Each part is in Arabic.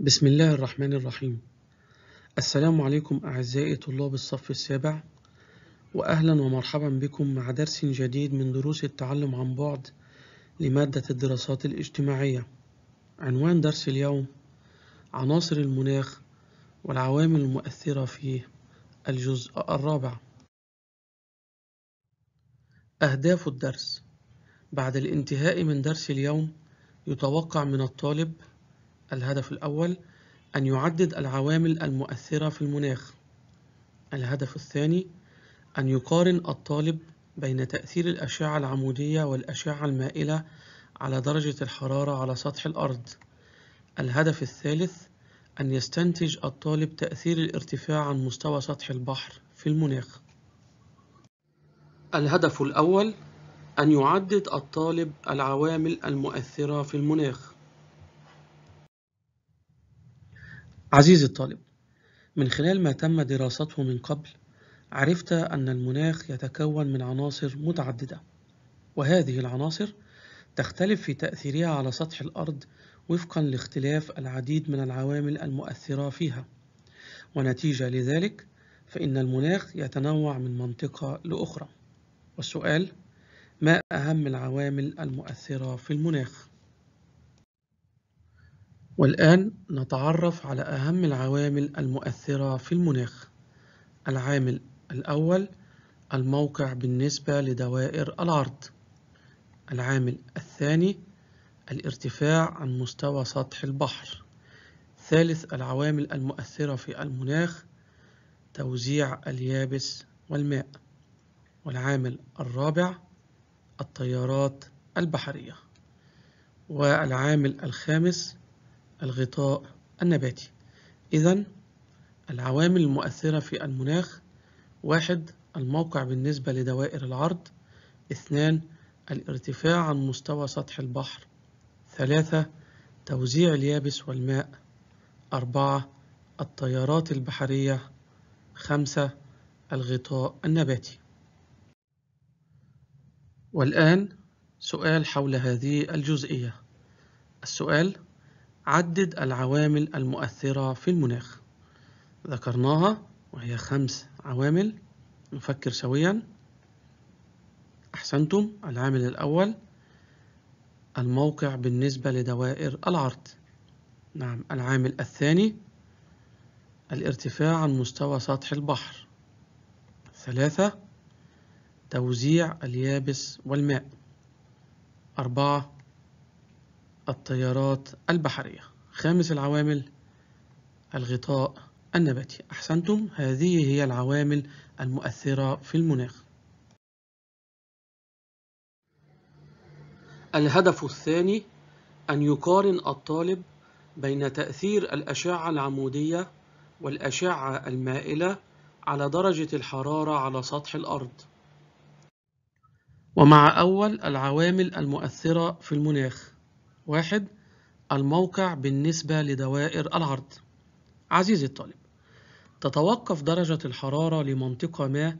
بسم الله الرحمن الرحيم السلام عليكم أعزائي طلاب الصف السابع وأهلا ومرحبا بكم مع درس جديد من دروس التعلم عن بعد لمادة الدراسات الاجتماعية عنوان درس اليوم عناصر المناخ والعوامل المؤثرة فيه الجزء الرابع أهداف الدرس بعد الانتهاء من درس اليوم يتوقع من الطالب الهدف الأول أن يعدد العوامل المؤثرة في المناخ الهدف الثاني أن يقارن الطالب بين تأثير الأشعة العمودية والأشعة المائلة على درجة الحرارة على سطح الأرض الهدف الثالث أن يستنتج الطالب تأثير الارتفاع عن مستوى سطح البحر في المناخ الهدف الأول أن يعدد الطالب العوامل المؤثرة في المناخ عزيزي الطالب من خلال ما تم دراسته من قبل عرفت أن المناخ يتكون من عناصر متعددة وهذه العناصر تختلف في تأثيرها على سطح الأرض وفقا لاختلاف العديد من العوامل المؤثرة فيها ونتيجة لذلك فإن المناخ يتنوع من منطقة لأخرى والسؤال ما أهم العوامل المؤثرة في المناخ؟ والآن نتعرف على أهم العوامل المؤثرة في المناخ العامل الأول الموقع بالنسبة لدوائر العرض العامل الثاني الارتفاع عن مستوى سطح البحر ثالث العوامل المؤثرة في المناخ توزيع اليابس والماء والعامل الرابع التيارات البحرية والعامل الخامس الغطاء النباتي إذا العوامل المؤثرة في المناخ واحد الموقع بالنسبة لدوائر العرض اثنان الارتفاع عن مستوى سطح البحر ثلاثة توزيع اليابس والماء أربعة التيارات البحرية خمسة الغطاء النباتي والآن سؤال حول هذه الجزئية السؤال عدد العوامل المؤثرة في المناخ ذكرناها وهي خمس عوامل نفكر سويا أحسنتم العامل الأول الموقع بالنسبة لدوائر العرض نعم العامل الثاني الارتفاع عن مستوى سطح البحر ثلاثة توزيع اليابس والماء أربعة التيارات البحرية خامس العوامل الغطاء النباتي أحسنتم هذه هي العوامل المؤثرة في المناخ الهدف الثاني أن يقارن الطالب بين تأثير الأشعة العمودية والأشعة المائلة على درجة الحرارة على سطح الأرض ومع أول العوامل المؤثرة في المناخ واحد الموقع بالنسبة لدوائر العرض عزيزي الطالب تتوقف درجة الحرارة لمنطقة ما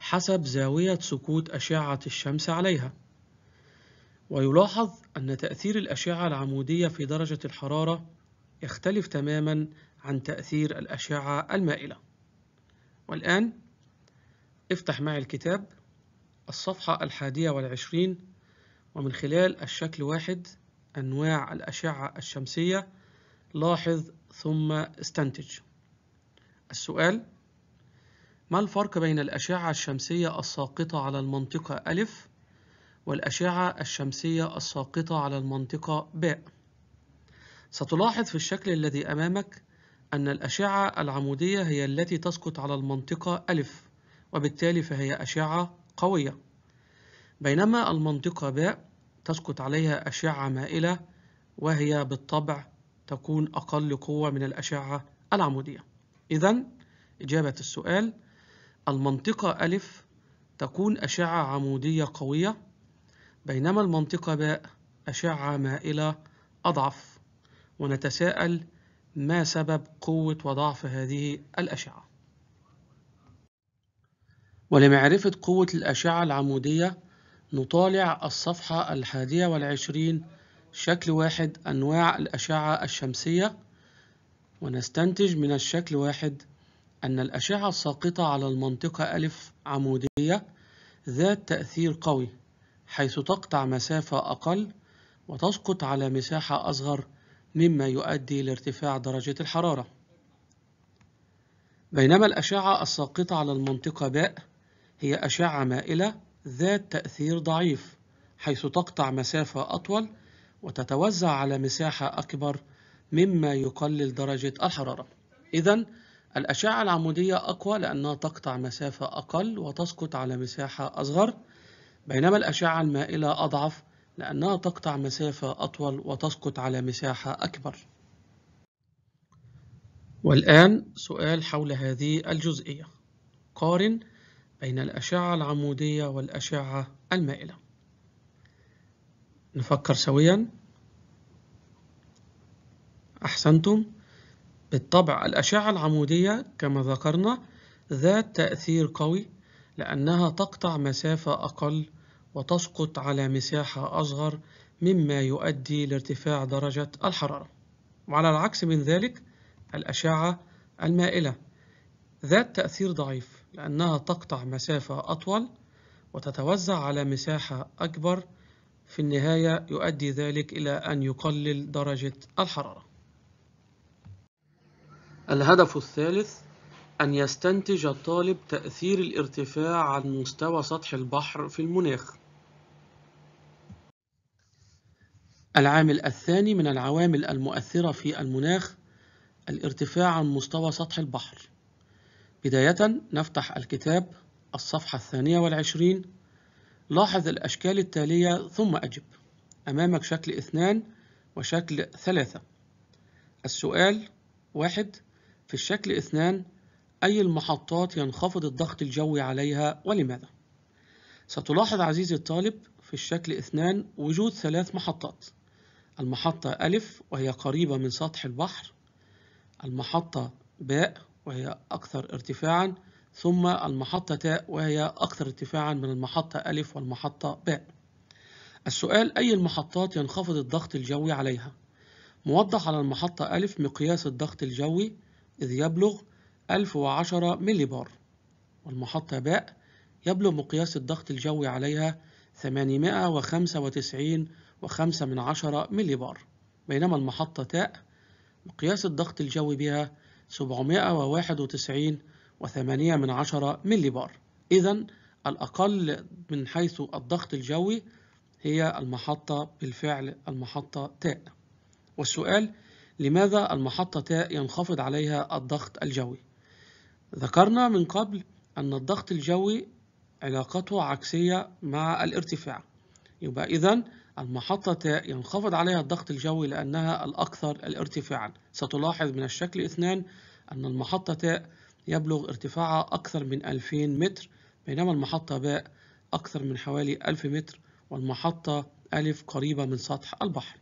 حسب زاوية سقوط أشعة الشمس عليها ويلاحظ أن تأثير الأشعة العمودية في درجة الحرارة يختلف تماما عن تأثير الأشعة المائلة والآن افتح معي الكتاب الصفحة الحادية والعشرين ومن خلال الشكل واحد أنواع الأشعة الشمسية لاحظ ثم استنتج السؤال ما الفرق بين الأشعة الشمسية الساقطة على المنطقة ألف والأشعة الشمسية الساقطة على المنطقة باء ستلاحظ في الشكل الذي أمامك أن الأشعة العمودية هي التي تسقط على المنطقة ألف وبالتالي فهي أشعة قوية بينما المنطقة باء تسقط عليها أشعة مائلة وهي بالطبع تكون أقل قوة من الأشعة العمودية إذا إجابة السؤال المنطقة ألف تكون أشعة عمودية قوية بينما المنطقة باء أشعة مائلة أضعف ونتساءل ما سبب قوة وضعف هذه الأشعة ولمعرفة قوة الأشعة العمودية نطالع الصفحة الحادية والعشرين شكل واحد أنواع الأشعة الشمسية ونستنتج من الشكل واحد أن الأشعة الساقطة على المنطقة ألف عمودية ذات تأثير قوي حيث تقطع مسافة أقل وتسقط على مساحة أصغر مما يؤدي لارتفاع درجة الحرارة بينما الأشعة الساقطة على المنطقة باء هي أشعة مائلة ذات تأثير ضعيف حيث تقطع مسافة أطول وتتوزع على مساحة أكبر مما يقلل درجة الحرارة إذا الأشعة العمودية أقوى لأنها تقطع مسافة أقل وتسقط على مساحة أصغر بينما الأشعة المائلة أضعف لأنها تقطع مسافة أطول وتسقط على مساحة أكبر والآن سؤال حول هذه الجزئية قارن بين الأشعة العمودية والأشعة المائلة نفكر سويا أحسنتم بالطبع الأشعة العمودية كما ذكرنا ذات تأثير قوي لأنها تقطع مسافة أقل وتسقط على مساحة أصغر مما يؤدي لارتفاع درجة الحرارة وعلى العكس من ذلك الأشعة المائلة ذات تأثير ضعيف لأنها تقطع مسافة أطول وتتوزع على مساحة أكبر في النهاية يؤدي ذلك إلى أن يقلل درجة الحرارة الهدف الثالث أن يستنتج الطالب تأثير الارتفاع عن مستوى سطح البحر في المناخ العامل الثاني من العوامل المؤثرة في المناخ الارتفاع عن مستوى سطح البحر بداية نفتح الكتاب الصفحة الثانية والعشرين لاحظ الأشكال التالية ثم أجب أمامك شكل اثنان وشكل ثلاثة السؤال واحد في الشكل اثنان أي المحطات ينخفض الضغط الجوي عليها ولماذا؟ ستلاحظ عزيزي الطالب في الشكل اثنان وجود ثلاث محطات المحطة ألف وهي قريبة من سطح البحر المحطة باء وهي أكثر ارتفاعا ثم المحطة تاء وهي أكثر ارتفاعا من المحطة ألف والمحطة باء السؤال أي المحطات ينخفض الضغط الجوي عليها؟ موضح على المحطة ألف مقياس الضغط الجوي إذ يبلغ 1010 ملي بار والمحطة باء يبلغ مقياس الضغط الجوي عليها 895.5 وخمسة من عشرة ملي بار بينما المحطة تاء مقياس الضغط الجوي بها 791 وثمانية من عشرة ملي بار إذا الأقل من حيث الضغط الجوي هي المحطة بالفعل المحطة تاء والسؤال لماذا المحطة تاء ينخفض عليها الضغط الجوي ذكرنا من قبل أن الضغط الجوي علاقته عكسية مع الارتفاع يبقى إذا المحطة ينخفض عليها الضغط الجوي لأنها الأكثر الارتفاعا ستلاحظ من الشكل اثنان أن المحطة تاء يبلغ ارتفاعها أكثر من 2000 متر بينما المحطة باء أكثر من حوالي 1000 متر والمحطة ألف قريبة من سطح البحر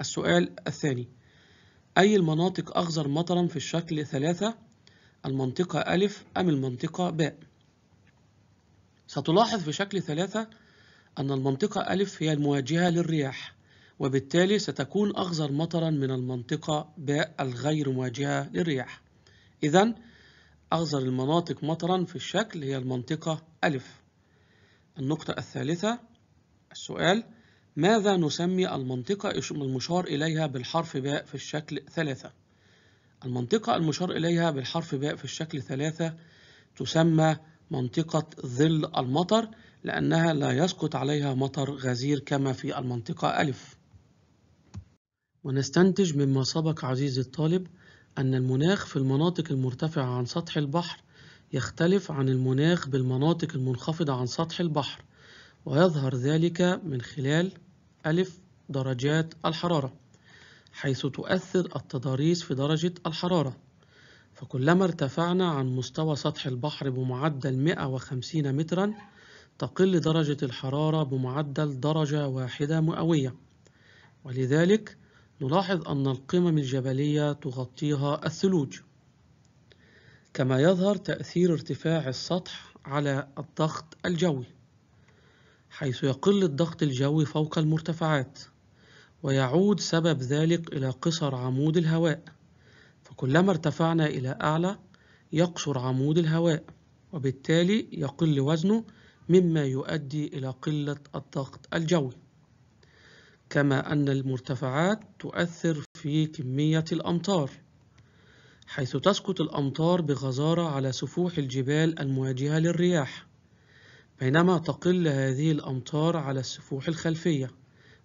السؤال الثاني أي المناطق أخضر مطرا في الشكل ثلاثة المنطقة ألف أم المنطقة باء؟ ستلاحظ في شكل ثلاثة أن المنطقة ألف هي المواجهة للرياح وبالتالي ستكون أغزر مطرا من المنطقة باء الغير مواجهة للرياح إذا أغزر المناطق مطرا في الشكل هي المنطقة ألف النقطة الثالثة السؤال ماذا نسمي المنطقة المشار إليها بالحرف باء في الشكل ثلاثة؟ المنطقة المشار إليها بالحرف باء في الشكل ثلاثة تسمى منطقة ظل المطر لأنها لا يسقط عليها مطر غزير كما في المنطقة ألف ونستنتج مما سبق عزيزي الطالب أن المناخ في المناطق المرتفعة عن سطح البحر يختلف عن المناخ بالمناطق المنخفضة عن سطح البحر ويظهر ذلك من خلال ألف درجات الحرارة حيث تؤثر التضاريس في درجة الحرارة فكلما ارتفعنا عن مستوى سطح البحر بمعدل 150 متراً تقل درجة الحرارة بمعدل درجة واحدة مئوية ولذلك نلاحظ أن القمم الجبلية تغطيها الثلوج كما يظهر تأثير ارتفاع السطح على الضغط الجوي حيث يقل الضغط الجوي فوق المرتفعات ويعود سبب ذلك إلى قصر عمود الهواء فكلما ارتفعنا إلى أعلى يقصر عمود الهواء وبالتالي يقل وزنه مما يؤدي إلى قلة الضغط الجوي كما أن المرتفعات تؤثر في كمية الأمطار حيث تسقط الأمطار بغزارة على سفوح الجبال المواجهة للرياح بينما تقل هذه الأمطار على السفوح الخلفية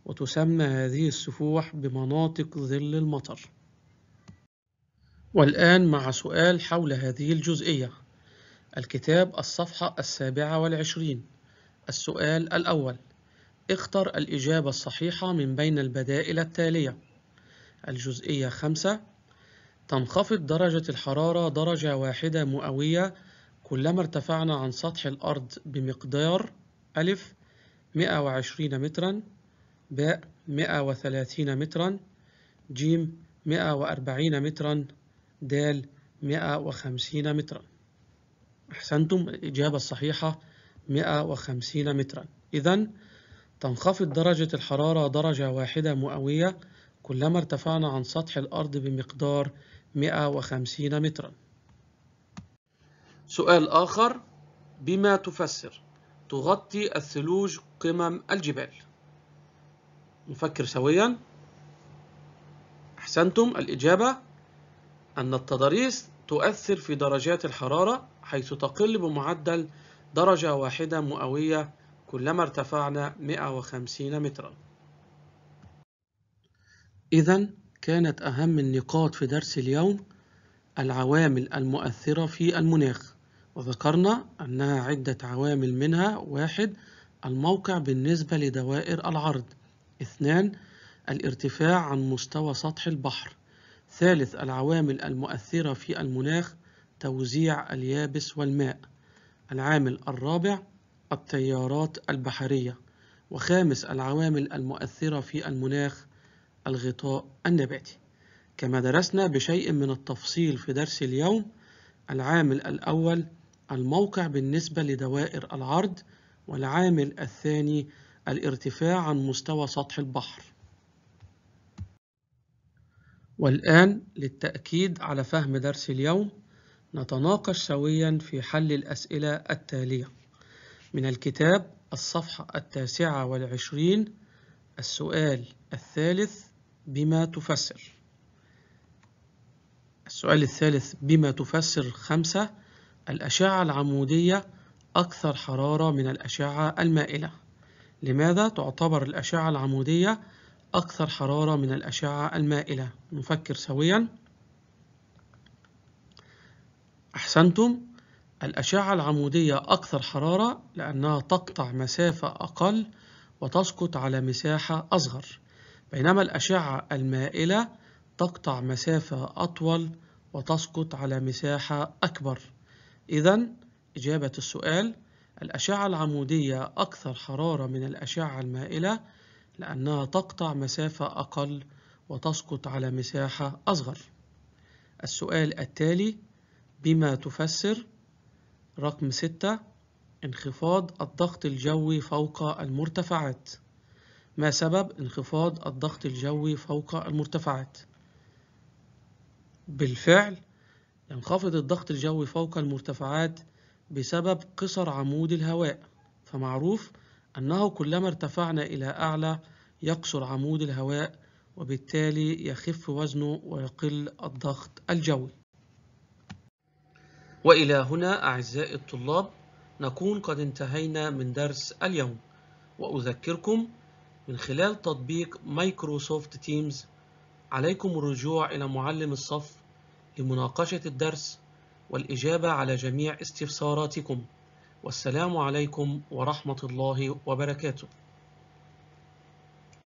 وتسمى هذه السفوح بمناطق ظل المطر والآن مع سؤال حول هذه الجزئية الكتاب الصفحة السابعة والعشرين السؤال الأول اختر الإجابة الصحيحة من بين البدائل التالية الجزئية خمسة تنخفض درجة الحرارة درجة واحدة مئوية كلما ارتفعنا عن سطح الأرض بمقدار ألف 120 مترا باء 130 مترا جيم 140 مترا دال 150 مترا أحسنتم الإجابة الصحيحة 150 مترا إذا تنخفض درجة الحرارة درجة واحدة مئوية كلما ارتفعنا عن سطح الأرض بمقدار 150 مترا سؤال آخر بما تفسر تغطي الثلوج قمم الجبال نفكر سويا أحسنتم الإجابة أن التضاريس تؤثر في درجات الحرارة حيث تقل بمعدل درجة واحدة مئوية كلما ارتفعنا 150 مترا إذا كانت أهم النقاط في درس اليوم العوامل المؤثرة في المناخ وذكرنا أنها عدة عوامل منها واحد الموقع بالنسبة لدوائر العرض اثنان الارتفاع عن مستوى سطح البحر ثالث العوامل المؤثرة في المناخ توزيع اليابس والماء العامل الرابع التيارات البحرية وخامس العوامل المؤثرة في المناخ الغطاء النباتي كما درسنا بشيء من التفصيل في درس اليوم العامل الأول الموقع بالنسبة لدوائر العرض والعامل الثاني الارتفاع عن مستوى سطح البحر والآن للتأكيد على فهم درس اليوم نتناقش سويا في حل الأسئلة التالية من الكتاب الصفحة التاسعة والعشرين السؤال الثالث بما تفسر السؤال الثالث بما تفسر خمسة الأشعة العمودية أكثر حرارة من الأشعة المائلة لماذا تعتبر الأشعة العمودية أكثر حرارة من الأشعة المائلة نفكر سوياً أحسنتم الأشعة العمودية أكثر حرارة لأنها تقطع مسافة أقل وتسقط على مساحة أصغر بينما الأشعة المائلة تقطع مسافة أطول وتسقط على مساحة أكبر إذا إجابة السؤال الأشعة العمودية أكثر حرارة من الأشعة المائلة لأنها تقطع مسافة أقل وتسقط على مساحة أصغر السؤال التالي بما تفسر رقم ستة انخفاض الضغط الجوي فوق المرتفعات ما سبب انخفاض الضغط الجوي فوق المرتفعات بالفعل ينخفض الضغط الجوي فوق المرتفعات بسبب قصر عمود الهواء فمعروف أنه كلما ارتفعنا إلى أعلى يقصر عمود الهواء وبالتالي يخف وزنه ويقل الضغط الجوي وإلى هنا أعزائي الطلاب نكون قد انتهينا من درس اليوم وأذكركم من خلال تطبيق مايكروسوفت تيمز عليكم الرجوع إلى معلم الصف لمناقشة الدرس والإجابة على جميع استفساراتكم والسلام عليكم ورحمة الله وبركاته